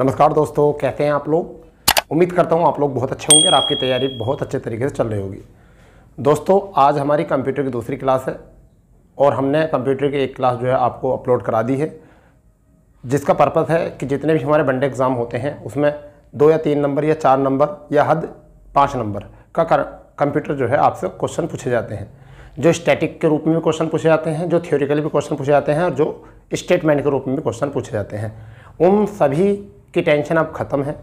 नमस्कार दोस्तों कैसे हैं आप लोग उम्मीद करता हूँ आप लोग बहुत अच्छे होंगे और आपकी तैयारी बहुत अच्छे तरीके से चल रही होगी दोस्तों आज हमारी कंप्यूटर की दूसरी क्लास है और हमने कंप्यूटर की एक क्लास जो है आपको अपलोड करा दी है जिसका पर्पज़ है कि जितने भी हमारे बनडे एग्ज़ाम होते हैं उसमें दो या तीन नंबर या चार नंबर या हद पाँच नंबर का कंप्यूटर जो है आपसे क्वेश्चन पूछे जाते हैं जो स्टैटिक के रूप में भी क्वेश्चन पूछे जाते हैं जो थ्योरिकली भी क्वेश्चन पूछे जाते हैं और जो स्टेटमेंट के रूप में भी क्वेश्चन पूछे जाते हैं उन सभी की टेंशन अब ख़त्म है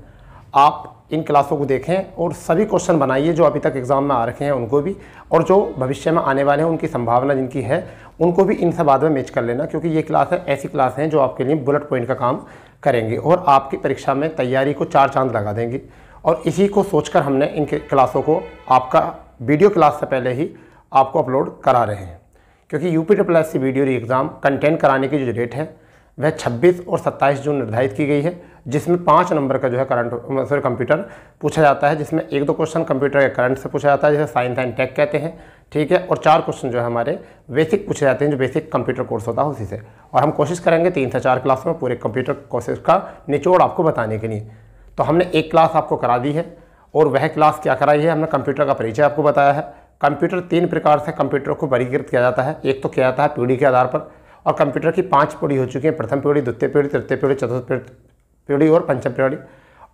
आप इन क्लासों को देखें और सभी क्वेश्चन बनाइए जो अभी तक एग्ज़ाम में आ रखे हैं उनको भी और जो भविष्य में आने वाले हैं उनकी संभावना जिनकी है उनको भी सब बाद में मैच कर लेना क्योंकि ये क्लास है ऐसी क्लास हैं जो आपके लिए बुलेट पॉइंट का काम करेंगे और आपकी परीक्षा में तैयारी को चार चांद लगा देंगे और इसी को सोचकर हमने इन क्लासों को आपका वीडियो क्लास से पहले ही आपको अपलोड करा रहे हैं क्योंकि U P S video re exam content कराने की जो डेट है वह 26 और 27 जून निर्धारित की गई है जिसमें पाँच नंबर का जो है करंट सॉरी कंप्यूटर पूछा जाता है जिसमें एक दो क्वेश्चन कंप्यूटर के करंट से पूछा जाता है जैसे साइंस एंड टेक कहते हैं ठीक है और चार क्वेश्चन जो है हमारे बेसिक पूछे जाते हैं जो बेसिक कंप्यूटर कोर्स होता है उसी से और हम कोशिश करेंगे तीन से चार क्लास में पूरे कंप्यूटर कोर्सेज का निचोड़ आपको बताने के लिए तो हमने एक क्लास आपको करा दी है और वह क्लास क्या कराई है हमने कंप्यूटर का परिचय आपको बताया है कंप्यूटर तीन प्रकार से कंप्यूटर को वर्गीकृत किया जाता है एक तो किया जाता है पीढ़ी के आधार पर और कंप्यूटर की पांच पीढ़ी हो चुकी है प्रथम पीढ़ी द्वितीय पीढ़ी तृतीय पीढ़ी चतुर्थ पीढ़ी पीढ़ी और पंचम पीढ़ी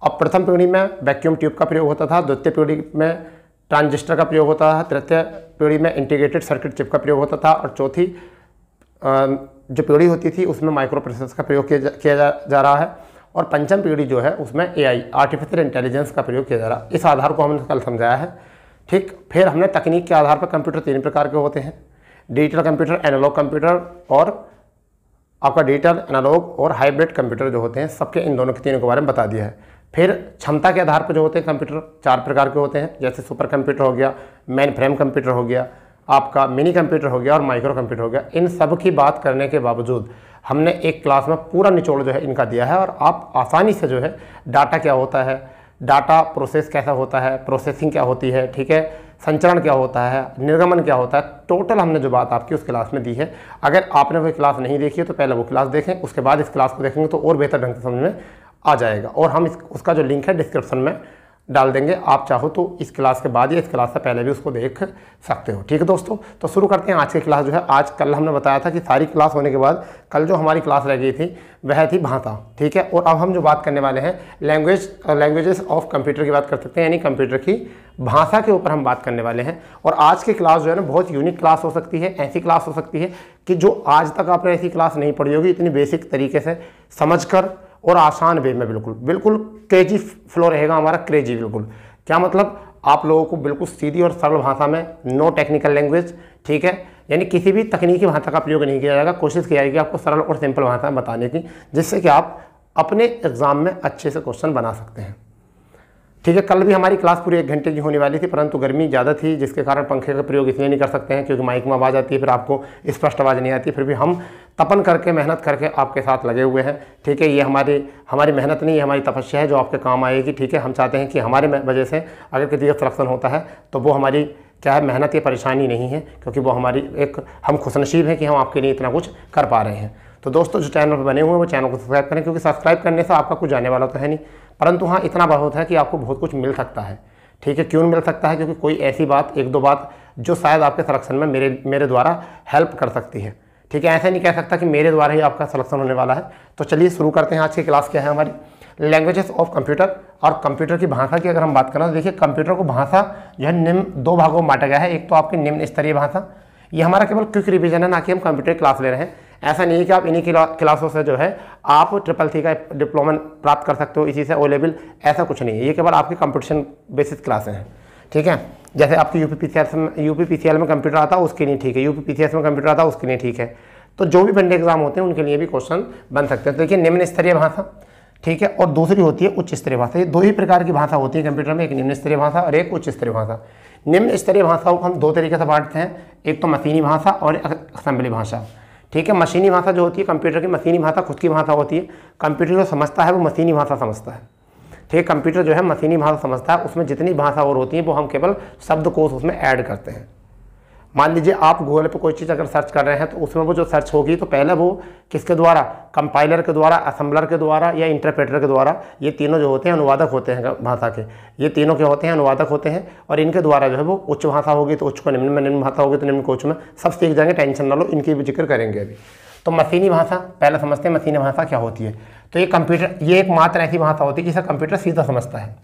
अब प्रथम पीढ़ी में वैक्यूम ट्यूब का प्रयोग होता था द्वितीय पीढ़ी में ट्रांजिस्टर का प्रयोग होता था तृतीय पीढ़ी में इंटीग्रेटेड सर्किट चिप का प्रयोग होता था और चौथी जो पीढ़ी होती थी उसमें माइक्रो प्रोसेसर का प्रयोग किया जा, किया जा, जा रहा है और पंचम पीढ़ी जो है उसमें एआई आर्टिफिशियल इंटेलिजेंस का प्रयोग किया जा रहा है इस आधार को हमने कल समझाया है ठीक फिर हमने तकनीक के आधार पर कंप्यूटर तीन प्रकार के होते हैं डिजिटल कंप्यूटर एनालॉग कंप्यूटर और आपका डिजिटल एनालॉग और हाइब्रिड कंप्यूटर जो होते हैं सबके इन दोनों के तीनों के बारे में बता दिया है फिर क्षमता के आधार पर जो होते हैं कंप्यूटर चार प्रकार के होते हैं जैसे सुपर कंप्यूटर हो गया मेन फ्रेम कंप्यूटर हो गया आपका मिनी कंप्यूटर हो गया और माइक्रो कंप्यूटर हो गया इन सब की बात करने के बावजूद हमने एक क्लास में पूरा निचोड़ जो है इनका दिया है और आप आसानी से जो है डाटा क्या होता है डाटा प्रोसेस कैसा होता है प्रोसेसिंग क्या होती है ठीक है संचरण क्या होता है निर्गमन क्या होता है टोटल हमने जो बात आपकी उस क्लास में दी है अगर आपने वो क्लास नहीं देखी है तो पहले वो क्लास देखें उसके बाद इस क्लास को देखेंगे तो और बेहतर ढंग से समझ में आ जाएगा और हम इस उसका जो लिंक है डिस्क्रिप्शन में डाल देंगे आप चाहो तो इस क्लास के बाद या इस क्लास से पहले भी उसको देख सकते हो ठीक है दोस्तों तो शुरू करते हैं आज की क्लास जो है आज कल हमने बताया था कि सारी क्लास होने के बाद कल जो हमारी क्लास रह गई थी वह थी भाषा ठीक है और अब हम जो बात करने वाले हैं लैंग्वेज लैंग्वेजेस ऑफ कंप्यूटर की बात कर सकते हैं यानी कंप्यूटर की भाषा के ऊपर हम बात करने वाले हैं और आज की क्लास जो है ना बहुत यूनिक क्लास हो सकती है ऐसी क्लास हो सकती है कि जो आज तक आपने ऐसी क्लास नहीं पढ़ी होगी इतनी बेसिक तरीके से समझ कर और आसान वे में बिल्कुल बिल्कुल क्रेजी फ्लो रहेगा हमारा क्रेजी बिल्कुल क्या मतलब आप लोगों को बिल्कुल सीधी और सरल भाषा में नो टेक्निकल लैंग्वेज ठीक है यानी किसी भी तकनीकी भाषा का प्रयोग नहीं किया जाएगा कोशिश की जाएगी आपको सरल और सिंपल भाषा बताने की जिससे कि आप अपने एग्ज़ाम में अच्छे से क्वेश्चन बना सकते हैं ठीक है कल भी हमारी क्लास पूरी एक घंटे की होने वाली थी परंतु गर्मी ज़्यादा थी जिसके कारण पंखे का प्रयोग इसलिए नहीं कर सकते हैं क्योंकि माइक में आवाज़ आती है फिर आपको स्पष्ट आवाज़ नहीं आती फिर भी हम तपन करके मेहनत करके आपके साथ लगे हुए हैं ठीक है ये हमारी हमारी मेहनत नहीं है हमारी तपस्या है जो आपके काम आएगी ठीक है हम चाहते हैं कि हमारे वजह से अगर किसी का सिलेक्शन होता है तो वो हमारी क्या है मेहनत या परेशानी नहीं है क्योंकि वो हमारी एक हम खुशनशीब हैं कि हम आपके लिए इतना कुछ कर पा रहे हैं तो दोस्तों जो चैनल पर बने हुए हैं वो चैनल को सब्सक्राइब करें क्योंकि सब्सक्राइब करने से आपका कुछ जाने वाला तो है नहीं परंतु हाँ इतना बहुत है कि आपको बहुत कुछ मिल सकता है ठीक है क्यों मिल सकता है क्योंकि कोई ऐसी बात एक दो बात जो शायद आपके संरक्षण में मेरे मेरे द्वारा हेल्प कर सकती है ठीक है ऐसा नहीं कह सकता कि मेरे द्वारा ही आपका सलेक्शन होने वाला है तो चलिए शुरू करते हैं आज की क्लास क्या है हमारी लैंग्वेजेस ऑफ कंप्यूटर और कंप्यूटर की भाषा की अगर हम बात करें तो देखिए कंप्यूटर को भाषा जो है निम्न दो भागों में बांटा गया है एक तो आपकी निम्न स्तरीय भाषा ये हमारा केवल क्विक रिविजन है ना कि हम कंप्यूटर क्लास ले रहे हैं ऐसा नहीं है कि आप इन्हीं क्लासों से जो है आप ट्रिपल सी का डिप्लोमा प्राप्त कर सकते हो इसी से ओ लेवल ऐसा कुछ नहीं है ये केवल आपकी कंपटीशन बेसिस क्लासें हैं ठीक है जैसे आपके यू पी में कंप्यूटर आता है उसके लिए ठीक है यू पी में कंप्यूटर आता है उसके लिए ठीक है तो जो भी बंडे एग्जाम होते हैं उनके लिए भी क्वेश्चन बन सकते हैं तो देखिए निम्न स्तरीय भाषा ठीक है और दूसरी होती है उच्च स्तरीय भाषा ये दो ही प्रकार की भाषा होती है कंप्यूटर में एक निम्न स्तरीय भाषा और एक उच्च स्तरीय भाषा निम्न स्तरीय भाषाओं को हम दो तरीके से बांटते हैं एक तो मशीनी भाषा और असम्बली भाषा ठीक है मशीनी भाषा जो होती है कंप्यूटर की मशीनी भाषा खुद की भाषा होती है कंप्यूटर जो समझता है वो मशीनी भाषा समझता है ये कंप्यूटर जो है मशीनी भाषा समझता है उसमें जितनी भाषा और होती है वो हम केवल शब्दकोश उसमें ऐड करते हैं मान लीजिए आप गूगल पे कोई चीज़ अगर सर्च कर रहे हैं तो उसमें वो जो सर्च होगी तो पहले वो किसके द्वारा कंपाइलर के द्वारा असम्बलर के द्वारा या इंटरप्रेटर के द्वारा ये तीनों जो होते हैं अनुवादक होते हैं भाषा के ये तीनों के होते हैं अनुवादक होते हैं और इनके द्वारा जो है वो उच्च भाषा होगी तो उच्च को निम्न में निम्न भाषा होगी तो निम्न को उच्च में सब सीख जाएंगे टेंशन ना लो इनकी भी जिक्र करेंगे अभी तो मशीनी भाषा पहले समझते हैं मशीनी भाषा क्या होती है तो ये कंप्यूटर ये एक मात्र ऐसी भाषा होती है जिसे कंप्यूटर सीधा समझता है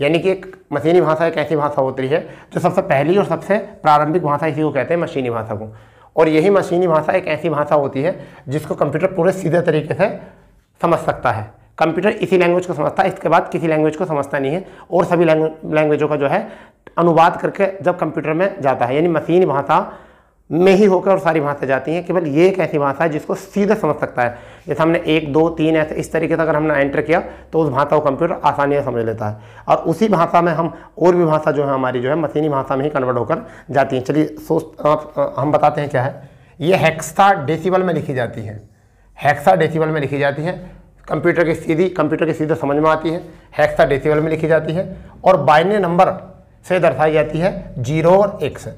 यानी कि एक मशीनी भाषा एक ऐसी भाषा होती है जो सबसे पहली और सबसे प्रारंभिक भाषा इसी को कहते हैं मशीनी भाषा को और यही मशीनी भाषा एक ऐसी भाषा होती है जिसको कंप्यूटर पूरे सीधे तरीके से समझ सकता है कंप्यूटर इसी लैंग्वेज को समझता है इसके बाद किसी लैंग्वेज को समझता नहीं है और सभी लैंग्वेजों का जो है अनुवाद करके जब कंप्यूटर में जाता है यानी मशीनी भाषा में ही होकर और सारी भाषा जाती हैं केवल ये एक ऐसी भाषा है जिसको सीधे समझ सकता है जैसे हमने एक दो तीन ऐसे इस तरीके से अगर हमने एंटर किया तो उस भाषा को कंप्यूटर आसानी से समझ लेता है और उसी भाषा में हम और भी भाषा जो है हमारी जो है मशीनी भाषा में ही कन्वर्ट होकर जाती है चलिए सोच हम बताते हैं क्या है ये हेक्सा डेसीबल में लिखी जाती है हेक्सा डेसीबल में लिखी जाती है कंप्यूटर की सीधी कंप्यूटर की सीधे समझ में आती है हेक्सा डेसीबल में लिखी जाती है और बाइनरी नंबर से दर्शाई जाती है जीरो और से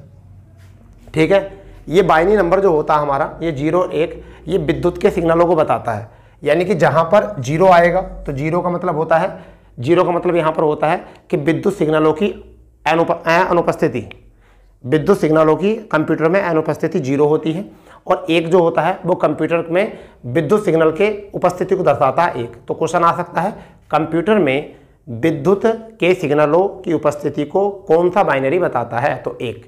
ठीक है ये बाइनी नंबर जो होता है हमारा ये जीरो एक ये विद्युत के सिग्नलों को बताता है यानी कि जहाँ पर जीरो आएगा तो जीरो का मतलब होता है जीरो का मतलब यहाँ पर होता है कि विद्युत सिग्नलों की अनुप अनुपस्थिति विद्युत सिग्नलों की कंप्यूटर में अनुपस्थिति जीरो होती है और एक जो होता है वो कंप्यूटर में विद्युत सिग्नल के उपस्थिति को दर्शाता है एक तो क्वेश्चन आ सकता है कंप्यूटर में विद्युत के सिग्नलों की उपस्थिति को कौन सा बाइनरी बताता है तो एक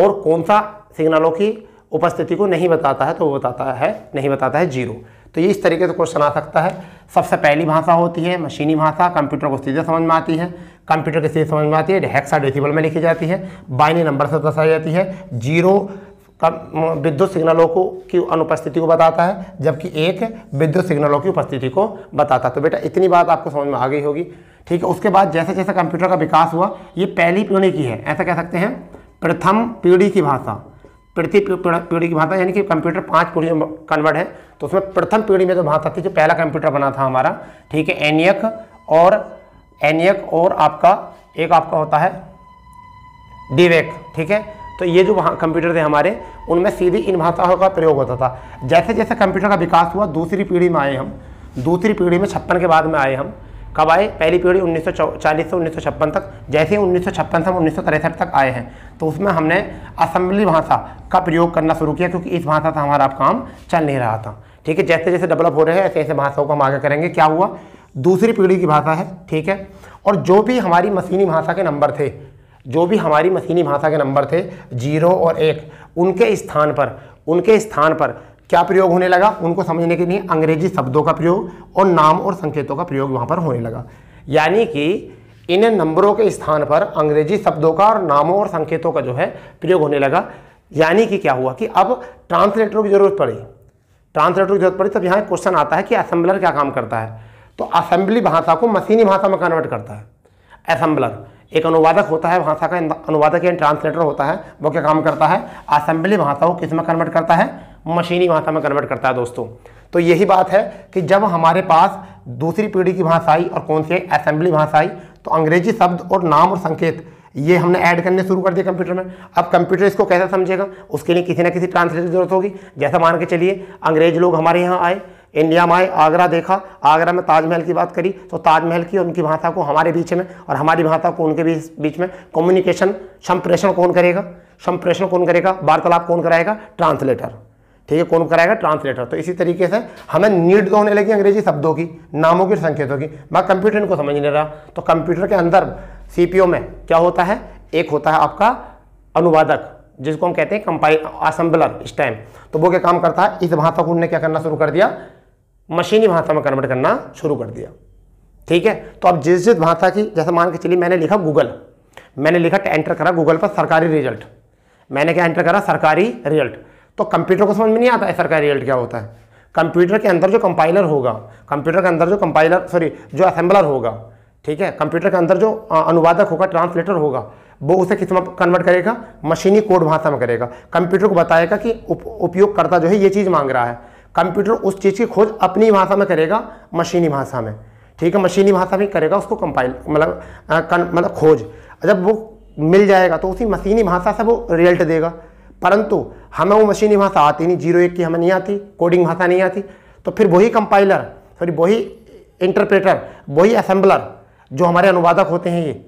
और कौन सा सिग्नलों की उपस्थिति को नहीं बताता है तो वो बताता है नहीं बताता है जीरो तो ये इस तरीके से क्वेश्चन आ सकता है सबसे पहली भाषा होती है मशीनी भाषा कंप्यूटर को सीधे समझ में आती है कंप्यूटर की सीधे समझ में आती है हेक्सा डेसिबल में लिखी जाती है बाइनी नंबर से दर्शाई जाती है जीरो विद्युत सिग्नलों को की अनुपस्थिति को बताता है जबकि एक विद्युत सिग्नलों की उपस्थिति को बताता है तो बेटा इतनी बात आपको समझ में आ गई होगी ठीक है उसके बाद जैसे जैसे कंप्यूटर का विकास हुआ ये पहली पीढ़ी की है ऐसा कह सकते हैं प्रथम पीढ़ी की भाषा प्रति पीढ़ी की भाषा यानी कि कंप्यूटर पांच पीढ़ी में कन्वर्ट है तो उसमें प्रथम पीढ़ी में जो भाषा थी जो पहला कंप्यूटर बना था हमारा ठीक है एनियक और एनियक और आपका एक आपका होता है डीवेक ठीक है तो ये जो वहाँ कंप्यूटर थे हमारे उनमें सीधी इन भाषाओं का प्रयोग होता था जैसे जैसे कंप्यूटर का विकास हुआ दूसरी पीढ़ी में आए हम दूसरी पीढ़ी में छप्पन के बाद में आए हम कब आए पहली पीढ़ी 1940 से उन्नीस तक जैसे ही उन्नीस से उन्नीस तक आए हैं तो उसमें हमने असम्बली भाषा का प्रयोग करना शुरू किया क्योंकि इस भाषा से हमारा अब काम चल नहीं रहा था ठीक है जैसे जैसे डेवलप हो रहे हैं ऐसे ऐसे भाषाओं को हम आगे करेंगे क्या हुआ दूसरी पीढ़ी की भाषा है ठीक है और जो भी हमारी मशीनी भाषा के नंबर थे जो भी हमारी मशीनी भाषा के नंबर थे जीरो और एक उनके स्थान पर उनके स्थान पर क्या प्रयोग होने लगा उनको समझने के लिए अंग्रेजी शब्दों का प्रयोग और नाम और संकेतों का प्रयोग वहाँ पर होने लगा यानी कि इन नंबरों के स्थान पर अंग्रेजी शब्दों का और नामों और संकेतों का जो है प्रयोग होने लगा यानी कि क्या हुआ कि अब ट्रांसलेटरों की जरूरत पड़ी ट्रांसलेटर की जरूरत पड़ी तब यहाँ क्वेश्चन आता है कि असेंबलर क्या काम करता है तो असेंबली भाषा को मशीनी भाषा में कन्वर्ट करता है असेंबलर एक अनुवादक होता है भाषा का अनुवादक या ट्रांसलेटर होता है वो क्या काम करता है असेंबली भाषा को किस में कन्वर्ट करता है मशीनी भाषा में कन्वर्ट करता है दोस्तों तो यही बात है कि जब हमारे पास दूसरी पीढ़ी की भाषा आई और कौन सी है असेंबली भाषा आई तो अंग्रेजी शब्द और नाम और संकेत ये हमने ऐड करने शुरू कर दिए कंप्यूटर में अब कंप्यूटर इसको कैसे समझेगा उसके लिए किसी ना किसी ट्रांसलेटर की जरूरत होगी जैसा मान के चलिए अंग्रेज लोग हमारे यहाँ आए इंडिया में आए आगरा देखा आगरा में ताजमहल की बात करी तो ताजमहल की उनकी भाषा को हमारे बीच में और हमारी भाषा को उनके बीच बीच में कम्युनिकेशन संप्रेषण कौन करेगा संप्रेषण कौन करेगा वार्तालाप कौन कराएगा ट्रांसलेटर ठीक है कौन कराएगा ट्रांसलेटर तो इसी तरीके से हमें नीड तो होने लगी अंग्रेजी शब्दों की नामों की संकेतों की मैं कंप्यूटर इनको समझ नहीं रहा तो कंप्यूटर के अंदर सीपीओ में क्या होता है एक होता है आपका अनुवादक जिसको हम कहते हैं कंपाइल असम्बलर इस टाइम तो वो क्या काम करता है इस भाषा को उन्होंने क्या करना शुरू कर दिया मशीनी भाषा में कन्वर्ट करना शुरू कर दिया ठीक है तो अब जिस जिस भाषा की जैसे मान के चलिए मैंने लिखा गूगल मैंने लिखा एंटर करा गूगल पर सरकारी रिजल्ट मैंने क्या एंटर करा सरकारी रिजल्ट तो कंप्यूटर को समझ में नहीं आता एफ का रिजल्ट क्या होता है कंप्यूटर के अंदर जो कंपाइलर होगा कंप्यूटर के अंदर जो कंपाइलर सॉरी जो असेंबलर होगा ठीक है कंप्यूटर के अंदर जो अनुवादक होगा ट्रांसलेटर होगा वो उसे किस में कन्वर्ट करेगा मशीनी कोड भाषा में करेगा कंप्यूटर को बताएगा कि उप, उपयोगकर्ता जो है ये चीज़ मांग रहा है कंप्यूटर उस चीज़ की खोज अपनी भाषा में करेगा मशीनी भाषा में ठीक है मशीनी भाषा में करेगा उसको कंपाइल मतलब मतलब खोज जब वो मिल जाएगा तो उसी मशीनी भाषा से वो रिजल्ट देगा परंतु हमें वो मशीनी भाषा आती नहीं जीरो एक की हमें नहीं आती कोडिंग भाषा नहीं आती तो फिर वही कंपाइलर सॉरी वही इंटरप्रेटर वही असम्बलर जो हमारे अनुवादक होते हैं ये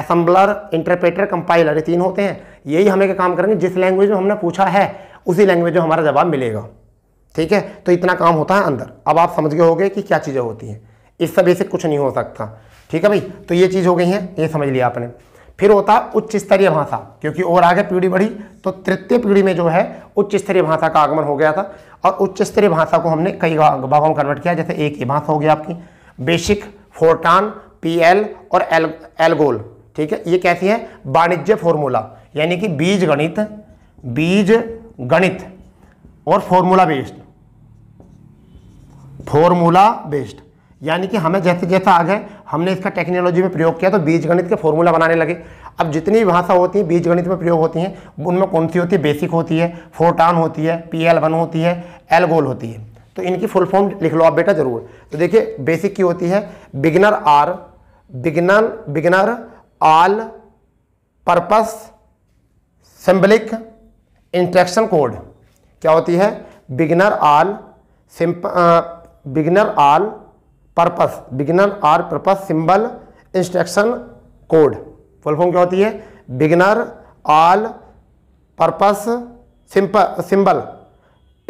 असम्बलर इंटरप्रेटर कंपाइलर ये तीन होते हैं यही हमें काम करेंगे जिस लैंग्वेज में हमने पूछा है उसी लैंग्वेज में हमारा जवाब मिलेगा ठीक है तो इतना काम होता है अंदर अब आप समझ गए होंगे कि क्या चीज़ें होती हैं इससे बेसिक कुछ नहीं हो सकता ठीक है भाई तो ये चीज़ हो गई है ये समझ लिया आपने फिर होता उच्च स्तरीय भाषा क्योंकि और आगे पीढ़ी बढ़ी तो तृतीय पीढ़ी में जो है उच्च स्तरीय भाषा का आगमन हो गया था और उच्च स्तरीय भाषा को हमने कई भागों में कन्वर्ट किया जैसे एक ही भाषा हो गया आपकी बेसिक फोर्टान पीएल और एल एलगोल ठीक है ये कैसी है वाणिज्य फॉर्मूला यानी कि बीज गणित बीज गणित और फॉर्मूला बेस्ड फॉर्मूला बेस्ड यानी कि हमें जैसे जैसा आगे हमने इसका टेक्नोलॉजी में प्रयोग किया तो बीजगणित के फॉर्मूला बनाने लगे अब जितनी भी भाषा होती है बीजगणित में प्रयोग होती हैं उनमें कौन सी होती है बेसिक होती है फोर्टान होती है पी एल वन होती है एलगोल होती है तो इनकी फुल फॉर्म लिख लो आप बेटा ज़रूर तो देखिए बेसिक की होती है beginner are beginner beginner all purpose symbolic interaction code क्या होती है beginner all simp beginner all purpose beginner are purpose symbol instruction code full form क्या होती है beginner all purpose simple symbol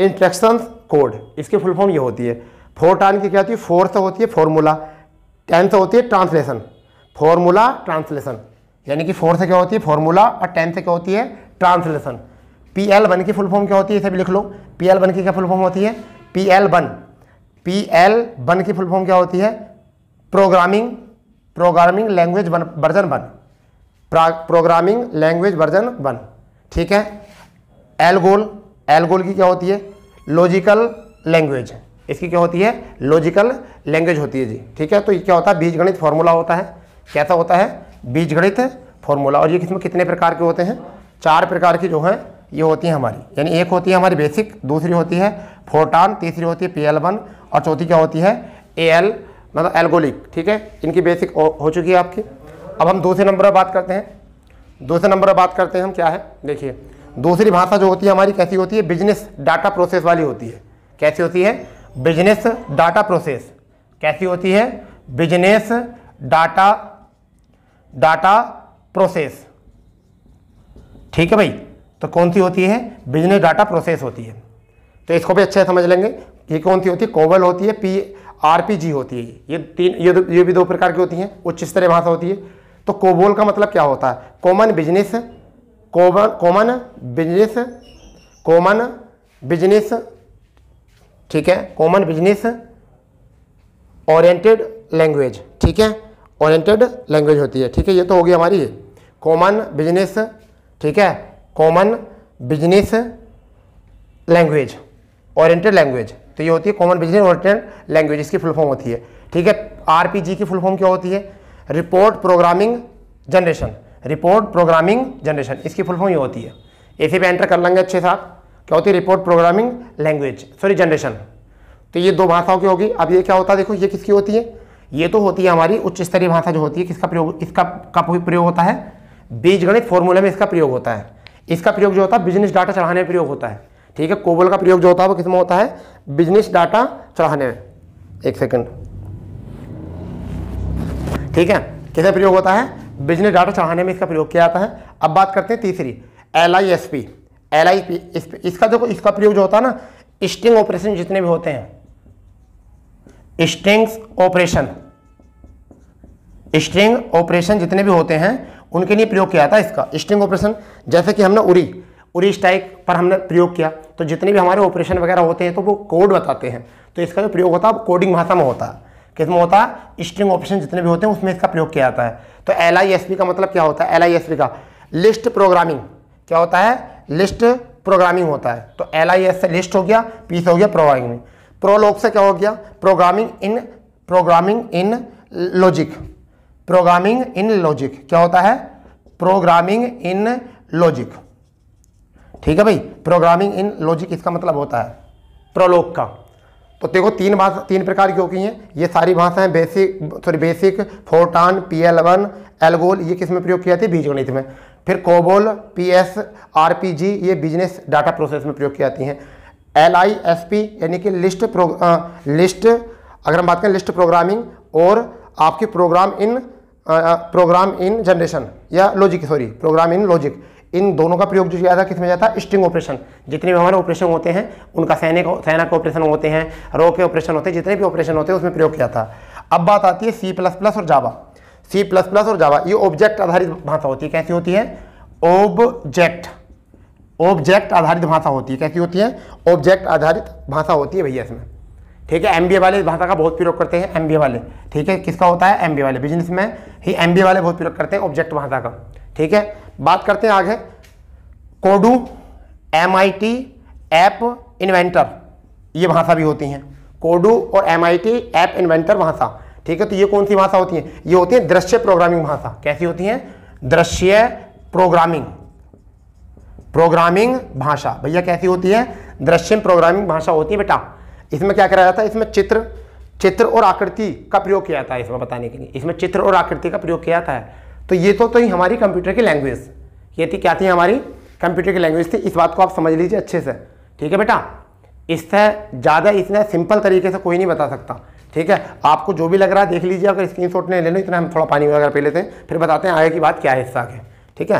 instruction code इसकी फुल फॉर्म ये होती है फोर टान की क्या होती है फोर्थ होती है फॉर्मूला टेंथ होती है ट्रांसलेशन फॉर्मूला ट्रांसलेशन यानी कि फोर्थ से क्या होती है फॉर्मूला और टेंथ से क्या होती है ट्रांसलेशन पी एल वन की फुल फॉर्म क्या होती है इसे भी लिख लो पी एल वन की क्या फुल फॉर्म होती है P L one P L one की फुल फॉर्म क्या होती है programming programming language version one programming language version one ठीक है एलगोल एलगोल की क्या होती है लॉजिकल लैंग्वेज इसकी क्या होती है लॉजिकल लैंग्वेज होती है जी ठीक है तो ये क्या होता है बीजगणित फॉर्मूला होता है कैसा होता है बीजगणित फॉर्मूला और ये किसमें कितने प्रकार के होते हैं चार प्रकार के जो हैं ये होती है हमारी यानी एक होती है हमारी बेसिक दूसरी होती है फोटान तीसरी होती है पी एल वन और चौथी क्या होती है ए एल मतलब एल्गोलिक ठीक है इनकी बेसिक हो चुकी है आपकी अब हम दूसरे नंबर पर बात करते हैं दूसरे नंबर पर बात करते हैं हम क्या है देखिए दूसरी भाषा जो होती है हमारी कैसी होती है बिजनेस डाटा प्रोसेस वाली होती है कैसी होती है बिजनेस डाटा प्रोसेस कैसी होती है बिजनेस डाटा डाटा प्रोसेस ठीक है भाई तो कौन सी होती है बिजनेस डाटा प्रोसेस होती है तो इसको भी अच्छे से समझ लेंगे ये कौन सी होती है कोवल होती है पी आर पी जी होती है ये तीन ये ये भी दो प्रकार की होती हैं उच्च स्तरीय भाषा होती है तो कोबोल का मतलब क्या होता है common business COBOL common business common business ठीक है कॉमन बिजनेस ओरिएंटेड लैंग्वेज ठीक है ओरिएंटेड लैंग्वेज होती है ठीक है ये तो होगी हमारी कॉमन बिजनेस ठीक है common business language oriented language तो ये होती है कॉमन बिजनेस ओरिएंटेड लैंग्वेज इसकी फुल फॉर्म होती है ठीक है आरपीजी की फुल फॉर्म क्या होती है report programming generation report programming generation इसकी फुल फॉर्म ये होती है ऐसे भी एंटर कर लेंगे अच्छे साथ क्या होती है report programming language sorry generation तो ये दो भाषाओं की होगी अब ये क्या होता है देखो ये किसकी होती है ये तो होती है हमारी उच्च स्तरीय भाषा जो होती है किसका प्रयोग इसका का प्रयोग होता है बीजगणित फॉर्मूले में इसका प्रयोग होता है इसका प्रयोग जो होता है बिजनेस डाटा चढ़ाने में प्रयोग होता है ठीक है कोबल का प्रयोग जो होता है वो किसमें होता है बिजनेस डाटा चढ़ाने में एक सेकंड ठीक है किसका प्रयोग होता है बिजनेस डाटा चढ़ाने में इसका प्रयोग किया जाता है अब बात करते हैं तीसरी L I S P L I P इसका देखो इसका प्रयोग जो होता है ना स्टिंग ऑपरेशन जितने भी होते हैं स्टिंग्स ऑपरेशन स्ट्रिंग ऑपरेशन जितने भी होते हैं उनके लिए प्रयोग किया था इसका स्टिंग ऑपरेशन जैसे कि हमने उरी उरी स्ट्राइक पर हमने प्रयोग किया तो जितने भी हमारे ऑपरेशन वगैरह होते हैं तो वो कोड बताते हैं तो इसका जो प्रयोग होता है कोडिंग भाषा में होता है किसमें होता है स्ट्रिंग ऑपरेशन जितने भी होते हैं उसमें इसका प्रयोग किया जाता है तो एल का मतलब क्या होता है एल का लिस्ट प्रोग्रामिंग क्या होता है लिस्ट प्रोग्रामिंग होता है तो एल से लिस्ट हो गया पीस हो गया प्रोग्रामिंग प्रोलॉग से क्या हो गया programming in programming in logic programming in logic क्या होता है प्रोग्रामिंग इन लॉजिक ठीक है भाई प्रोग्रामिंग इन लॉजिक इसका मतलब होता है प्रोलोक का तो देखो तीन भाषा तीन प्रकार की होती हैं ये सारी भाषाएं basic sorry basic Fortran P L one Algol ये किस में प्रयोग किया जाती है गणित में फिर COBOL P S R P G ये बिजनेस डाटा प्रोसेस में प्रयोग की जाती हैं एल आई एस पी यानी कि लिस्ट प्रो लिस्ट अगर हम बात करें लिस्ट प्रोग्रामिंग और आपके program in program in generation या logic sorry program in logic इन दोनों का प्रयोग जो किया था किसमें जाता है स्टिंग ऑपरेशन जितने भी हमारे ऑपरेशन होते हैं उनका सैनिक सेना के ऑपरेशन होते हैं रो के ऑपरेशन होते हैं जितने भी ऑपरेशन होते हैं उसमें प्रयोग किया था अब बात आती है सी प्लस प्लस और जावा सी प्लस प्लस और जावा ये ऑब्जेक्ट आधारित भाषा होती है कैसी होती है ऑब्जेक्ट ऑब्जेक्ट आधारित भाषा होती है कैसी होती है ऑब्जेक्ट आधारित भाषा होती है भैया इसमें ठीक है एमबीए वाले भाषा का बहुत प्रयोग करते हैं एमबीए वाले ठीक है किसका होता है एमबीए वाले बिजनेस में ही एमबीए वाले बहुत प्रयोग करते हैं ऑब्जेक्ट भाषा का ठीक है बात करते हैं आगे कोडू एम ऐप इन्वेंटर ये भाषा भी होती हैं कोडू और एम ऐप इन्वेंटर भाषा ठीक है तो ये कौन सी भाषा होती है ये होती है दृश्य प्रोग्रामिंग भाषा कैसी होती है दृश्य प्रोग्रामिंग प्रोग्रामिंग भाषा भैया कैसी होती है दृश्य प्रोग्रामिंग भाषा होती है बेटा इसमें क्या कराया जाता है इसमें चित्र चित्र और आकृति का प्रयोग किया जाता है इसमें बताने के लिए इसमें चित्र और आकृति का प्रयोग किया जाता है तो ये तो, तो हमारी कंप्यूटर की लैंग्वेज ये थी क्या थी हमारी कंप्यूटर की लैंग्वेज थी इस बात को आप समझ लीजिए अच्छे से ठीक है बेटा इससे ज़्यादा इतने सिंपल तरीके से कोई नहीं बता सकता ठीक है आपको जो भी लग रहा है देख लीजिए अगर स्क्रीन शॉट नहीं ले लो इतना हम थोड़ा पानी वगैरह पी लेते हैं फिर बताते हैं आगे की बात क्या है इससे आगे ठीक है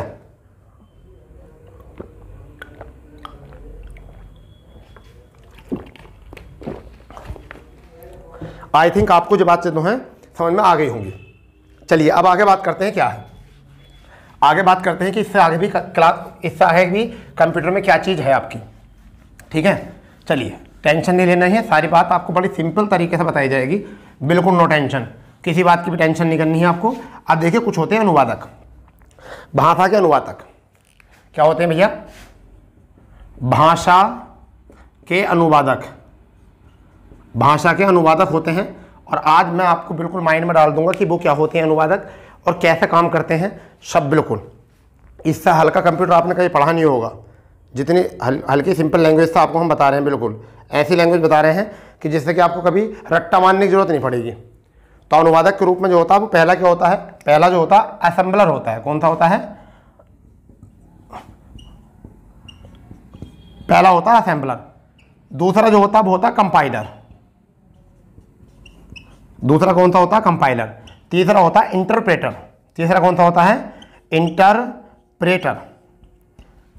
आई थिंक आपको जो बात जो है समझ में आ गई होंगी चलिए अब आगे बात करते हैं क्या है आगे बात करते हैं कि इससे आगे भी क्लास इससे आगे भी कंप्यूटर में क्या चीज़ है आपकी ठीक है चलिए टेंशन नहीं लेना है सारी बात आपको बड़ी सिंपल तरीके से बताई जाएगी बिल्कुल नो टेंशन किसी बात की भी टेंशन नहीं करनी है आपको अब देखिए कुछ होते हैं अनुवादक भाषा के अनुवादक क्या होते हैं भैया भाषा के अनुवादक भाषा के अनुवादक होते हैं और आज मैं आपको बिल्कुल माइंड में डाल दूंगा कि वो क्या होते हैं अनुवादक और कैसे काम करते हैं सब बिल्कुल इससे हल्का कंप्यूटर आपने कहीं पढ़ा नहीं होगा जितनी हल, हल्की सिंपल लैंग्वेज था आपको हम बता रहे हैं बिल्कुल ऐसी लैंग्वेज बता रहे हैं कि जिससे कि आपको कभी रट्टा मारने की ज़रूरत नहीं पड़ेगी तो अनुवादक के रूप में जो होता है वो पहला क्या होता है पहला जो होता है असेंबलर होता है कौन सा होता है पहला होता है असेंबलर दूसरा जो होता है वो होता है कंपाइलर दूसरा कौन सा होता है कंपाइलर तीसरा होता है इंटरप्रेटर तीसरा कौन सा होता है इंटरप्रेटर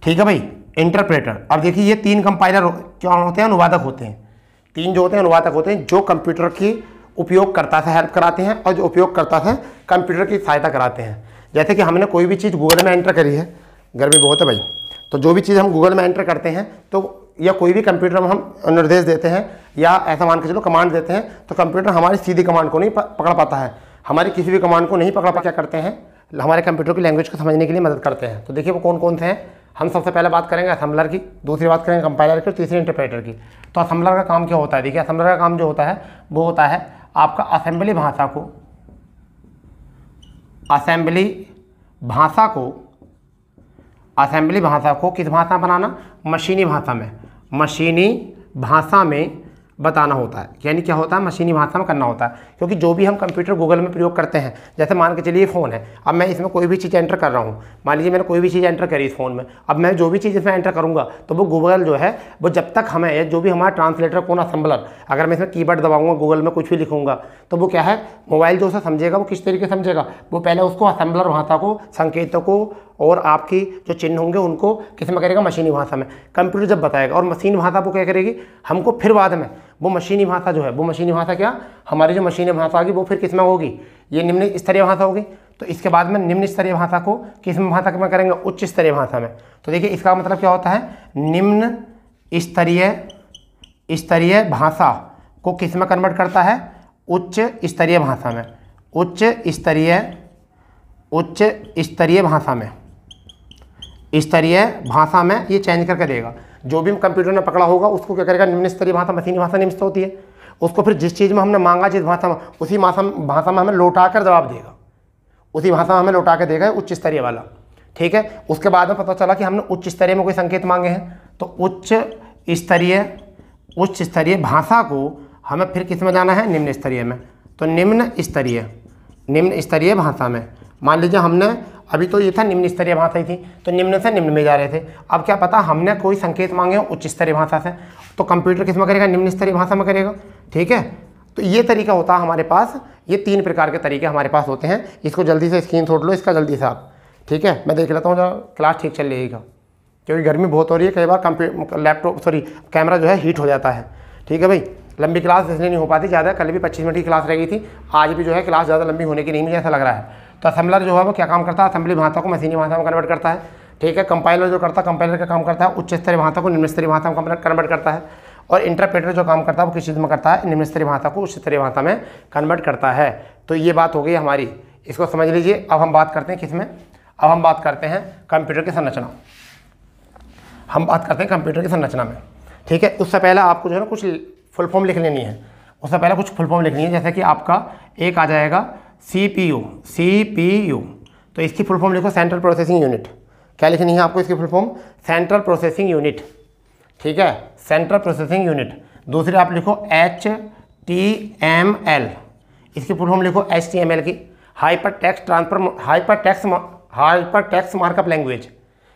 ठीक है भाई इंटरप्रेटर अब देखिए ये तीन कंपाइलर क्या होते हैं अनुवादक होते हैं तीन जो होते हैं अनुवादक होते हैं जो कंप्यूटर की उपयोगकर्ता से हेल्प कराते हैं और जो उपयोगकर्ता से कंप्यूटर की सहायता कराते हैं जैसे कि हमने कोई भी चीज़ गूगल में एंटर करी है गर्मी बहुत है भाई तो जो भी चीज़ हम गूगल में एंटर करते हैं तो या कोई भी कंप्यूटर में हम निर्देश देते हैं या ऐसा मान के चलो कमांड देते हैं तो कंप्यूटर हमारी सीधी कमांड को नहीं पकड़ पाता है हमारी किसी भी कमांड को नहीं पकड़ पा क्या करते हैं हमारे कंप्यूटर की लैंग्वेज को समझने के लिए मदद करते हैं तो देखिए वो कौन कौन से हैं हम सबसे पहले बात करेंगे असम्बलर की दूसरी बात करेंगे कंपाइलर की और तीसरी इंटरप्रेटर की तो असम्बलर का काम क्या होता है देखिए असम्बलर का काम जो होता है वो होता है आपका असेंबली भाषा को असेंबली भाषा को असेंबली भाषा को किस भाषा बनाना मशीनी भाषा में मशीनी भाषा में बताना होता है यानी क्या होता है मशीनी भाषा में करना होता है क्योंकि जो भी हम कंप्यूटर गूगल में प्रयोग करते हैं जैसे मान के चलिए फ़ोन है अब मैं इसमें कोई भी चीज़ एंटर कर रहा हूँ मान लीजिए मैंने कोई भी चीज़ एंटर करी इस फ़ोन में अब मैं जो भी चीज़ इसमें एंटर करूँगा तो वो गूगल जो है वो जब तक हमें जो भी हमारा ट्रांसलेटर कौन असम्बलर अगर मैं इसमें की दबाऊँगा गूगल में कुछ भी लिखूँगा तो वो क्या है मोबाइल जो उसे समझेगा वो किस तरीके समझेगा वो पहले उसको असम्बलर भाषा को संकेतों को और आपकी जो चिन्ह होंगे उनको किसमें करेगा मशीनी भाषा में कंप्यूटर जब बताएगा और मशीनी भाषा वो क्या करेगी हमको फिर बाद में वो मशीनी भाषा जो है वो मशीनी भाषा क्या हमारी जो मशीनी भाषा होगी वो फिर किस में होगी ये निम्न स्तरीय भाषा होगी तो इसके बाद में निम्न स्तरीय भाषा को किस में भाषा में करेंगे उच्च स्तरीय भाषा में तो देखिए इसका मतलब क्या होता है निम्न स्तरीय स्तरीय भाषा को किस में कन्वर्ट करता है उच्च स्तरीय भाषा में उच्च स्तरीय उच्च स्तरीय भाषा में स्तरीय भाषा में ये चेंज करके देगा जो भी कंप्यूटर ने पकड़ा होगा उसको क्या करेगा निम्न स्तरीय भाषा मशीनी भाषा निम्न होती है उसको फिर जिस चीज़ में हमने मांगा जिस भाषा में उसी भाषा भाषा में हमें लौटा कर जवाब देगा उसी भाषा में हमें लौटा के देगा उच्च स्तरीय वाला ठीक है उसके बाद में पता चला कि हमने उच्च स्तरीय में कोई संकेत मांगे हैं तो उच्च स्तरीय उच्च स्तरीय भाषा को हमें फिर किस में जाना है निम्न स्तरीय में तो निम्न स्तरीय निम्न स्तरीय भाषा में मान लीजिए हमने अभी तो ये था निम्न स्तरीय भाषाएं थी तो निम्न से निम्न में जा रहे थे अब क्या पता हमने कोई संकेत मांगे उच्च स्तरीय भाषा से तो कंप्यूटर किस में करेगा निम्न स्तरीय भाषा में करेगा ठीक है तो ये तरीका होता है हमारे पास ये तीन प्रकार के तरीके हमारे पास होते हैं इसको जल्दी से स्क्रीन छोड़ लो इसका जल्दी से आप ठीक है मैं देख लेता हूँ जब क्लास ठीक चल रहेगा क्योंकि गर्मी बहुत हो रही है कई बार कंप्यूटर लैपटॉप सॉरी कैमरा जो है हीट हो जाता है ठीक है भाई लंबी क्लास इसलिए नहीं हो पाती ज़्यादा कल भी 25 मिनट की क्लास रह गई थी आज भी जो है क्लास ज़्यादा लंबी होने की नहीं मुझे ऐसा लग रहा है तो असम्बलर जो है वो क्या काम करता है असम्बली भाषा को मशीनी भाषा में कन्वर्ट करता है ठीक है कंपाइलर जो करता है कंपाइलर का काम करता है उच्च स्तरीय भाषा को निम्न स्तरीय भाषा में कन्वर्ट करता है और इंटरप्रेटर जो काम करता है वो किस चीज़ में करता है निम्न स्तरीय भाषा को उच्च स्तरीय भाषा में कन्वर्ट करता है तो ये बात हो गई हमारी इसको समझ लीजिए अब हम बात करते हैं किस में अब हम बात करते हैं कंप्यूटर की संरचना हम बात करते हैं कंप्यूटर की संरचना में ठीक है उससे पहले आपको जो है ना कुछ फुल फॉर्म लिख लेनी है उससे पहले कुछ फुल फॉर्म लिखनी है जैसे कि आपका एक आ जाएगा C P U C P U तो इसकी फुल फॉर्म लिखो सेंट्रल प्रोसेसिंग यूनिट क्या लिखनी है आपको इसकी full form central processing unit ठीक है सेंट्रल प्रोसेसिंग यूनिट दूसरी आप लिखो एच टी एम एल इसकी फुल फॉर्म लिखो एच टी एम एल की hyper text transfer hyper text hyper text markup language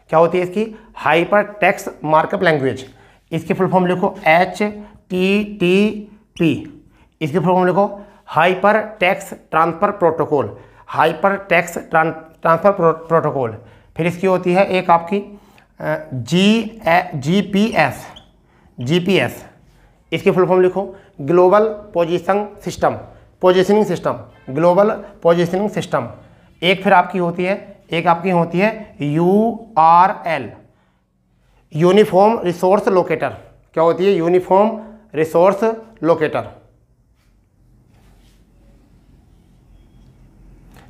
क्या होती है इसकी हाइपर टैक्स मार्कअप लैंग्वेज इसकी फुल फॉर्म लिखो एच टी टी पी इसकी फुल फॉर्म लिखो hyper text transfer protocol hyper text transfer protocol फिर इसकी होती है एक आपकी G G P S G P S इसकी फुल फॉर्म लिखो global position system positioning system global positioning system एक फिर आपकी होती है एक आपकी होती है U R L uniform resource locator क्या होती है यूनिफॉर्म रिसोर्स लोकेटर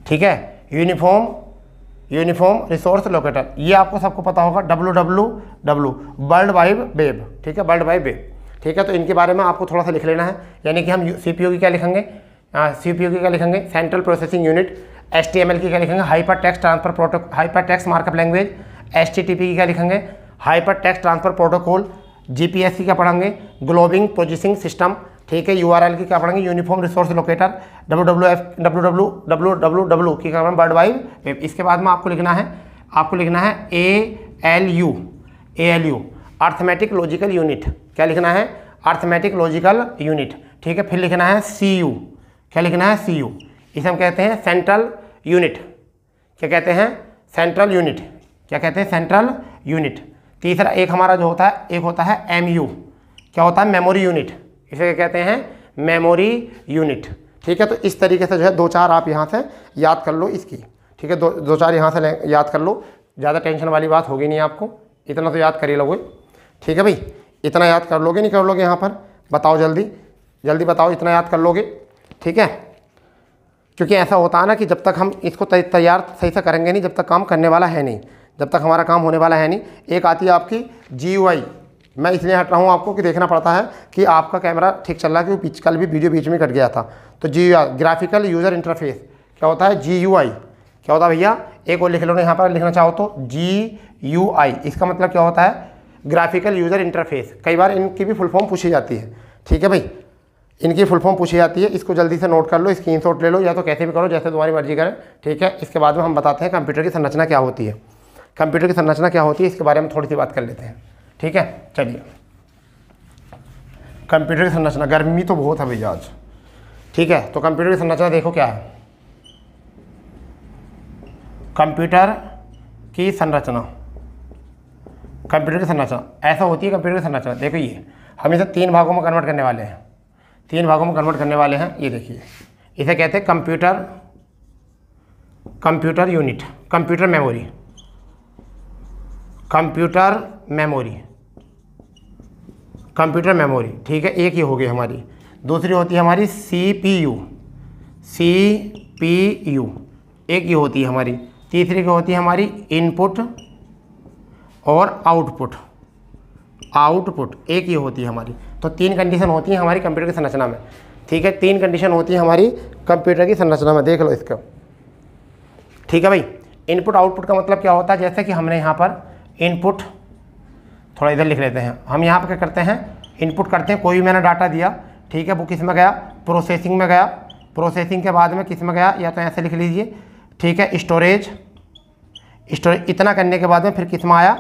ठीक है यूनिफॉर्म यूनिफॉर्म रिसोर्स लोकेटर ये आपको सबको पता होगा W W W world wide web ठीक है वर्ल्ड वाइड वेब ठीक है तो इनके बारे में आपको थोड़ा सा लिख लेना है यानी कि हम सी की क्या लिखेंगे सी पी की क्या लिखेंगे central processing unit S T M L की क्या लिखेंगे hyper text transfer proto hyper text markup language S T T P की क्या लिखेंगे hyper text transfer protocol G P S C क्या पढ़ेंगे ग्लोबिंग प्रोसेसिंग सिस्टम ठीक है यू आर एल की क्या पढ़ेंगे uniform resource locator W W F W W W W W की क्या बर्ड वाइव वेब इसके बाद में आपको लिखना है आपको लिखना है A L U A L U arithmetic logical unit क्या लिखना है अर्थमेटिक लॉजिकल यूनिट ठीक है फिर लिखना है सी यू क्या लिखना है सी यू इसे हम कहते हैं सेंट्रल यूनिट क्या कहते हैं सेंट्रल यूनिट क्या कहते हैं सेंट्रल यूनिट तीसरा एक हमारा जो होता है एक होता है एम यू क्या होता है मेमोरी यूनिट इसे कहते हैं मेमोरी यूनिट ठीक है तो इस तरीके से जो है दो चार आप यहाँ से याद कर लो इसकी ठीक है दो दो चार यहाँ से याद कर लो ज़्यादा टेंशन वाली बात होगी नहीं आपको इतना तो याद कर ही लोगे ठीक है भाई इतना याद कर लोगे नहीं कर लोगे यहाँ पर बताओ जल्दी जल्दी बताओ इतना याद कर लोगे ठीक है क्योंकि ऐसा होता है ना कि जब तक हम इसको तैयार सही से करेंगे नहीं जब तक काम करने वाला है नहीं जब तक हमारा काम होने वाला है नहीं एक आती है आपकी जी मैं इसलिए हट रहा हूँ आपको कि देखना पड़ता है कि आपका कैमरा ठीक चल रहा है क्योंकि कल भी वीडियो बीच में कट गया था तो जी ग्राफिकल यूज़र इंटरफेस क्या होता है जी क्या होता है भैया एक और लिख लो ना यहाँ पर लिखना चाहो तो जी यू आई इसका मतलब क्या होता है ग्राफिकल यूज़र इंटरफेस कई बार इनकी भी फुल फॉर्म पूछी जाती है ठीक है भाई इनकी फुल फॉर्म पूछी जाती है इसको जल्दी से नोट कर लो स्क्रीनशॉट ले लो या तो कैसे भी करो जैसे तुम्हारी मर्जी करें ठीक है इसके बाद में हम बताते हैं कंप्यूटर की संरचना क्या होती है कंप्यूटर की संरचना क्या होती है इसके बारे में थोड़ी सी बात कर लेते हैं ठीक है चलिए कंप्यूटर की संरचना गर्मी तो बहुत है भैया आज ठीक है तो कंप्यूटर की संरचना देखो क्या है कंप्यूटर की संरचना कंप्यूटर की संरचना ऐसा होती है कंप्यूटर की संरचना देखो ये हम इसे तीन भागों में कन्वर्ट करने वाले हैं तीन भागों में कन्वर्ट करने वाले हैं ये देखिए इसे कहते हैं computer computer unit computer memory computer memory computer memory ठीक है एक ही हो गई हमारी दूसरी होती है हमारी C P U C P U एक ही होती है हमारी तीसरी क्या होती है हमारी इनपुट और आउटपुट आउटपुट एक ही होती है हमारी तो तीन कंडीशन होती है हमारी कंप्यूटर की संरचना में ठीक है तीन कंडीशन होती है हमारी कंप्यूटर की संरचना में देख लो इसका ठीक है भाई इनपुट आउटपुट का मतलब क्या होता है जैसे कि हमने यहाँ पर इनपुट थोड़ा इधर लिख लेते हैं हम यहाँ पर क्या करते हैं इनपुट करते हैं कोई भी मैंने डाटा दिया ठीक है वो किस में गया प्रोसेसिंग में गया प्रोसेसिंग के बाद में किस में गया या तो ऐसे लिख लीजिए ठीक है स्टोरेज स्टोरेज इतना करने के बाद में फिर किस में आया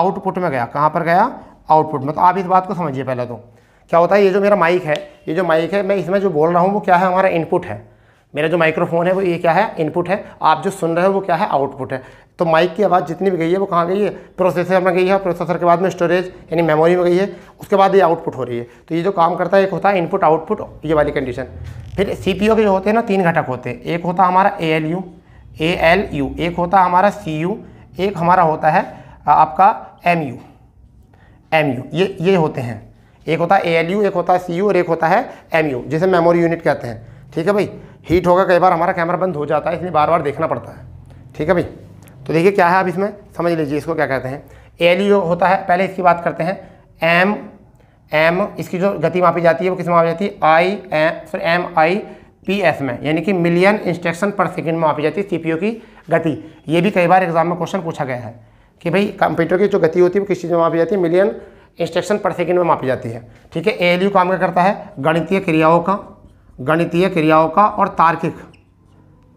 आउटपुट में गया कहाँ पर गया आउटपुट में तो आप इस बात को समझिए पहले तो क्या होता है ये जो मेरा माइक है ये जो माइक है मैं इसमें जो बोल रहा हूँ वो क्या है हमारा इनपुट है मेरा जो माइक्रोफोन है वो ये क्या है इनपुट है आप जो सुन रहे हो वो क्या है आउटपुट है तो माइक की आवाज़ जितनी भी गई है वो कहाँ गई है प्रोसेसर में गई है प्रोसेसर के बाद में स्टोरेज यानी मेमोरी में गई है उसके बाद ये आउटपुट हो रही है तो ये जो काम करता है एक होता है इनपुट आउटपुट ये वाली कंडीशन फिर सी के जो होते हैं ना तीन घटक होते हैं एक होता हमारा A L U A L U एक होता हमारा सी यू एक हमारा होता है आपका एम यू एम यू ये ये होते हैं एक होता है ए एल यू एक होता है सी यू और एक होता है एम यू जिसे मेमोरी यूनिट कहते हैं ठीक है भाई हीट होगा कई बार हमारा कैमरा बंद हो जाता है इसलिए बार बार देखना पड़ता है ठीक है भाई तो देखिए क्या है आप इसमें समझ लीजिए इसको क्या कहते हैं एल e होता है पहले इसकी बात करते हैं एम एम इसकी जो गति मापी जाती है वो किस में मापी जाती है I M sorry M I P S में यानी कि मिलियन इंस्ट्रक्शन पर सेकेंड में मापी जाती है सीपीयू की गति ये भी कई बार एग्जाम में क्वेश्चन पूछा गया है कि भाई कंप्यूटर की जो गति होती है वो किस चीज़ में मापी जाती है मिलियन इंस्ट्रक्शन पर सेकेंड में मापी जाती है ठीक है ए e काम क्या करता है गणितीय क्रियाओं का गणितीय क्रियाओं का और तार्किक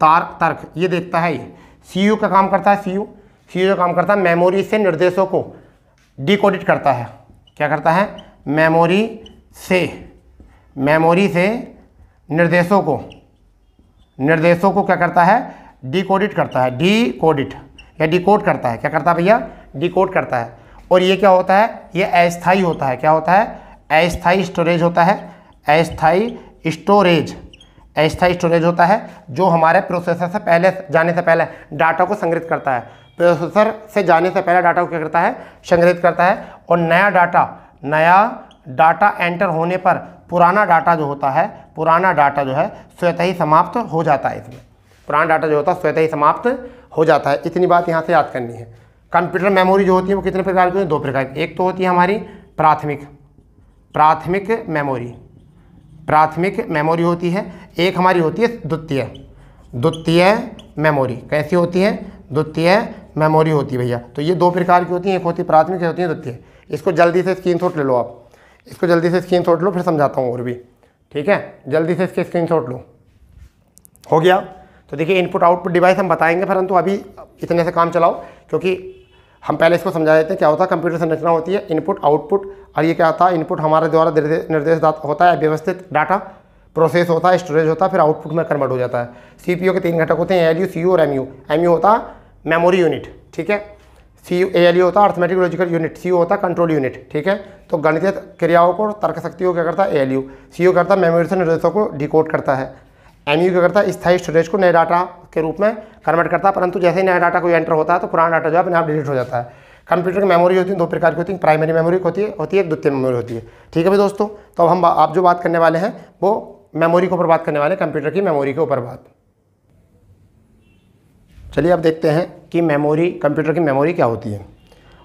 तार तर्क ये देखता है ये सी का काम करता है सी यू सी का काम करता है मेमोरी से निर्देशों को डिकोडिट करता है क्या करता है मेमोरी से मेमोरी से निर्देशों को निर्देशों को क्या करता है डिकोडिट करता है डिकोडिट या डिकोड करता है क्या करता है भैया डिकोड करता है और ये क्या होता है ये अस्थाई होता है क्या होता है अस्थाई स्टोरेज होता है अस्थाई स्टोरेज ऐसा स्टोरेज होता है जो हमारे प्रोसेसर से पहले जाने से पहले डाटा को संग्रहित करता है प्रोसेसर से जाने से पहले डाटा को क्या करता है संग्रहित करता है और नया डाटा नया डाटा एंटर होने पर पुराना डाटा जो होता है पुराना डाटा जो है स्वतः ही समाप्त हो जाता है इसमें पुराना डाटा जो होता है स्वतः ही समाप्त हो जाता है इतनी बात यहाँ से याद करनी है कंप्यूटर मेमोरी जो होती है वो कितने प्रकार की होती है दो प्रकार की एक तो होती है हमारी प्राथमिक प्राथमिक मेमोरी प्राथमिक मेमोरी होती है एक हमारी होती है द्वितीय द्वितीय मेमोरी कैसी होती है द्वितीय मेमोरी होती है भैया तो ये दो प्रकार की होती हैं एक होती है प्राथमिक होती है द्वितीय इसको जल्दी से स्क्रीन ले लो आप इसको जल्दी से स्क्रीन लो फिर समझाता हूँ और भी ठीक है जल्दी से इसके स्क्रीन लो हो गया तो देखिए इनपुट आउटपुट डिवाइस हम बताएंगे परंतु अभी इतने से काम चलाओ क्योंकि हम पहले इसको समझा देते हैं क्या होता है कंप्यूटर संरचना होती है इनपुट आउटपुट और ये क्या होता है इनपुट हमारे द्वारा निर्देश होता है व्यवस्थित डाटा प्रोसेस होता है स्टोरेज होता है फिर आउटपुट में कन्वर्ट हो जाता है सी के तीन घटक होते हैं एल यू और एम यू होता है मेमोरी यूनिट ठीक है सी यू एल यू होता है अर्थमेटिक लॉजिकल यूनिट यू होता है कंट्रोल यूनिट ठीक है तो गणित क्रियाओं को तर्क शक्ति को क्या करता है एल सी यू करता है मेमोरी से निर्देशों को डिकोड करता है एम क्या करता है स्थायी स्टोरेज को नए डाटा के रूप में कन्वर्ट करता है परंतु जैसे ही नया डाटा कोई एंटर होता है तो पुराना डाटा जो है अपने आप डिलीट हो जाता है कंप्यूटर की मेमोरी होती है दो प्रकार की होती है प्राइमरी मेमोरी होती है होती है एक द्वितीय मेमोरी होती है ठीक है भाई दोस्तों तो अब हम आप जो बात करने वाले हैं वो मेमोरी के ऊपर बात करने वाले हैं कंप्यूटर की मेमोरी के ऊपर बात चलिए अब देखते हैं कि मेमोरी कंप्यूटर की मेमोरी क्या होती है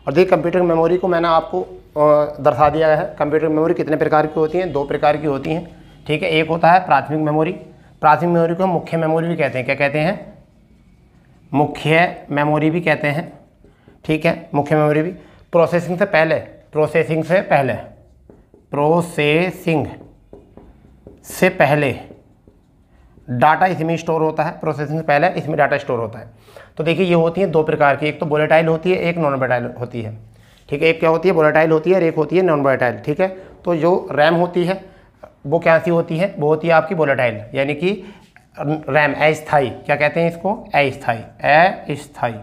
और देखिए कंप्यूटर की मेमोरी को मैंने आपको दर्शा दिया है कंप्यूटर की मेमोरी कितने प्रकार की होती हैं दो प्रकार की होती हैं ठीक है एक होता है प्राथमिक मेमोरी प्राथमिक मेमोरी को मुख्य मेमोरी भी कहते हैं क्या कहते हैं मुख्य मेमोरी भी कहते हैं ठीक है मुख्य मेमोरी भी प्रोसेसिंग से पहले प्रोसेसिंग से पहले प्रोसेसिंग से पहले डाटा इसमें स्टोर होता है प्रोसेसिंग से पहले इसमें डाटा स्टोर होता है तो देखिए ये होती है दो प्रकार की एक तो बोलेटाइल होती है एक नॉन बोलेटाइल होती है ठीक है एक क्या होती है बोलेटाइल होती है और एक होती है नॉन बोलेटाइल ठीक है तो जो रैम होती है वो क्या सी होती है वो होती है आपकी वोलाटाइल यानी कि रैम अस्थाई क्या कहते हैं इसको अस्थाई अस्थाई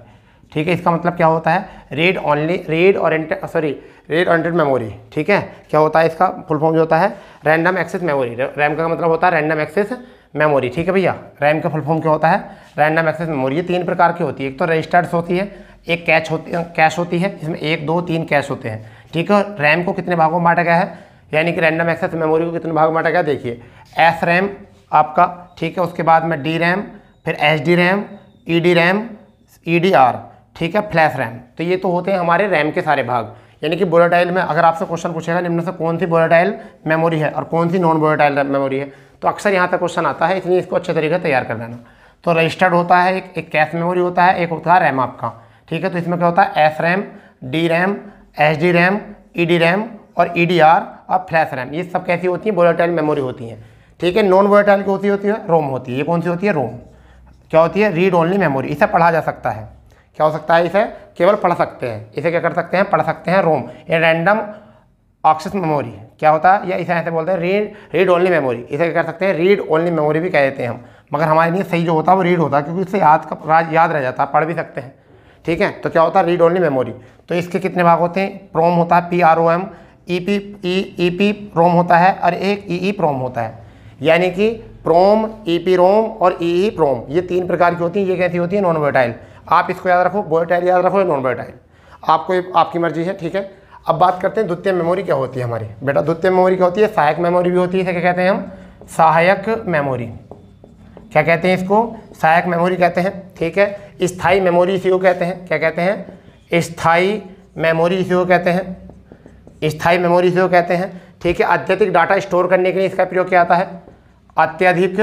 ठीक है इसका मतलब क्या होता है read only read oriented sorry read oriented memory ठीक है क्या होता है इसका फुल फॉर्म जो होता है रैंडम एक्सेस मेमोरी रैम का मतलब होता है रैंडम एक्सेस मेमोरी ठीक है भैया रैम का फुल फॉर्म क्या होता है रैंडम एक्सेस मेमोरी ये तीन प्रकार की होती है एक तो रजिस्टर्ड होती है एक कैश होती कैश होती है इसमें एक दो तीन कैश होते हैं ठीक है रैम को कितने भागों में बांटा गया है यानी कि रैंडम एक्सेस मेमोरी को कितने भाग बांटा गया देखिए एस रैम आपका ठीक है उसके बाद में डी रैम फिर H D RAM E D RAM E D R ठीक है फ्लैश रैम तो ये तो होते हैं हमारे रैम के सारे भाग यानी कि बोलाटाइल में अगर आपसे क्वेश्चन पूछेगा निम्न से कौन सी बोलाटाइल मेमोरी है और कौन सी नॉन बोलाटाइल मेमोरी है तो अक्सर यहाँ तक क्वेश्चन आता है इसलिए इसको अच्छे तरीके से तैयार कर लेना तो रजिस्टर्ड होता है एक एक कैश मेमोरी होता है एक होता है रैम आपका ठीक है तो इसमें क्या होता है S RAM D RAM H D RAM E D RAM और ई डी आर और फ्लैश रैम ये सब कैसी होती हैं वोलाटाइल मेमोरी होती हैं ठीक है नॉन वोलाटाइल कौन सी होती है रोम होती है ये कौन सी होती है रोम क्या होती है रीड ओनली मेमोरी इसे पढ़ा जा सकता है क्या हो सकता है इसे केवल पढ़ सकते हैं इसे क्या कर सकते हैं पढ़ सकते हैं रोम ये रैंडम ऑक्सेस मेमोरी क्या होता है या इसे ऐसे बोलते हैं रीड रीड ओनली मेमोरी इसे क्या कर सकते हैं रीड ओनली मेमोरी भी कह देते हैं हम मगर हमारे लिए सही जो होता है वो रीड होता है क्योंकि इससे याद का राज याद रह जाता है पढ़ भी सकते हैं ठीक है तो क्या होता है रीड ओनली मेमोरी तो इसके कितने भाग होते हैं प्रोम होता है P R O M E P E E P PROM होता है और एक ई ई प्रोम होता है यानी कि प्रोम ई पी रोम और ई ई प्रोम ये तीन प्रकार की होती हैं ये कैसी होती है नॉन वोटाइल आप इसको याद रखो बोटाइल याद रखो या नॉन वोटाइल आपको आपकी मर्जी है ठीक है अब बात करते हैं द्वितीय मेमोरी क्या होती है हमारी बेटा द्वितीय मेमोरी क्या होती है सहायक मेमोरी भी होती है क्या कहते हैं हम सहायक मेमोरी क्या कहते हैं इसको सहायक मेमोरी कहते हैं ठीक है स्थाई मेमोरी इसी को कहते हैं क्या कहते हैं स्थाई मेमोरी इसी को कहते हैं स्थायी मेमोरी जो कहते हैं ठीक है अत्यधिक डाटा स्टोर करने के लिए इसका प्रयोग किया जाता है अत्यधिक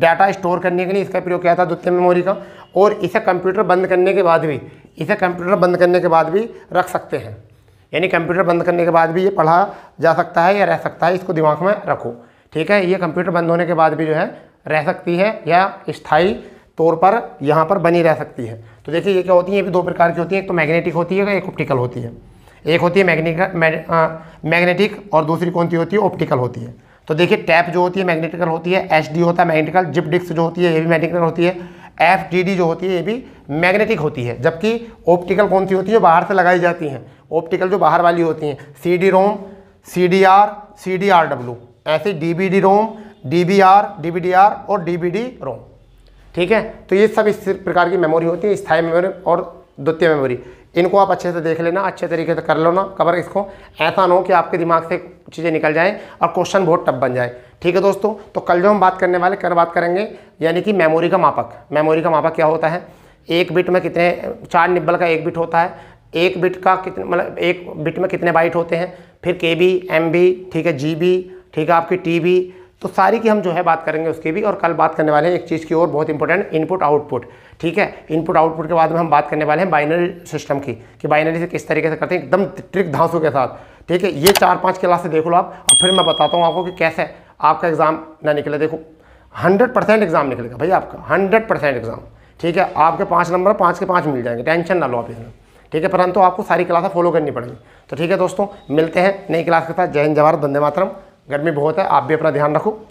डाटा स्टोर करने के लिए इसका प्रयोग किया है द्वितीय मेमोरी का और इसे कंप्यूटर बंद करने के बाद भी इसे कंप्यूटर बंद करने के बाद भी रख सकते हैं यानी कंप्यूटर बंद करने के बाद भी ये पढ़ा जा सकता है या रह सकता है इसको दिमाग में रखो ठीक है ये कंप्यूटर बंद होने के बाद भी जो है रह सकती है या स्थाई तौर पर यहाँ पर बनी रह सकती है तो देखिए ये क्या होती है ये भी दो प्रकार की होती है एक तो मैग्नेटिक होती है एक ऑप्टिकल होती है एक होती है मैग्नेटिक और दूसरी कौन सी होती है ऑप्टिकल होती है तो देखिए टैप जो होती है मैग्नेटिकल होती है एच डी होता है मैग्नेटिकल जिप डिक्स जो होती है ये भी मैग्नेटिकल होती है एफ डी डी जो होती है ये भी मैग्नेटिक होती है जबकि ऑप्टिकल कौन सी होती है बाहर से लगाई जाती हैं ऑप्टिकल जो बाहर वाली होती हैं C D ROM C D R C D R W ऐसे D B D ROM D B R D B D R और डी बी डी रोम ठीक है तो ये सब इस प्रकार की मेमोरी होती है स्थायी मेमोरी और द्वितीय मेमोरी इनको आप अच्छे से देख लेना अच्छे तरीके से कर लो ना कवर इसको ऐसा ना हो कि आपके दिमाग से चीज़ें निकल जाएँ और क्वेश्चन बहुत टफ बन जाए ठीक है दोस्तों तो कल जो हम बात करने वाले कल बात करेंगे यानी कि मेमोरी का मापक मेमोरी का मापक क्या होता है एक बिट में कितने चार निब्बल का एक बिट होता है एक बिट का कितने मतलब एक बिट में कितने बाइट होते हैं फिर के बी एम बी ठीक है जी बी ठीक है आपकी टी बी तो सारी की हम जो है बात करेंगे उसकी भी और कल बात करने वाले हैं एक चीज़ की और बहुत इंपॉर्टेंट इनपुट आउटपुट ठीक है इनपुट आउटपुट के बाद में हम बात करने वाले हैं बाइनरी सिस्टम की कि बाइनरी से किस तरीके से करते हैं एकदम ट्रिक धांसों के साथ ठीक है ये चार पाँच क्लासें देख लो आप और फिर मैं बताता हूँ आपको कि कैसे आपका एग्ज़ाम ना निकले देखो हंड्रेड परसेंट एग्ज़ाम निकलेगा भाई आपका हंड्रेड परसेंट एग्ज़ाम ठीक है आपके पाँच नंबर पाँच के पाँच मिल जाएंगे टेंशन ना लो आप इसमें ठीक है परंतु आपको सारी क्लासें फॉलो करनी पड़ेंगी तो ठीक है दोस्तों मिलते हैं नई क्लास के साथ जय हिंद जवाहर बंदे मातरम गर्मी बहुत है आप भी अपना ध्यान रखो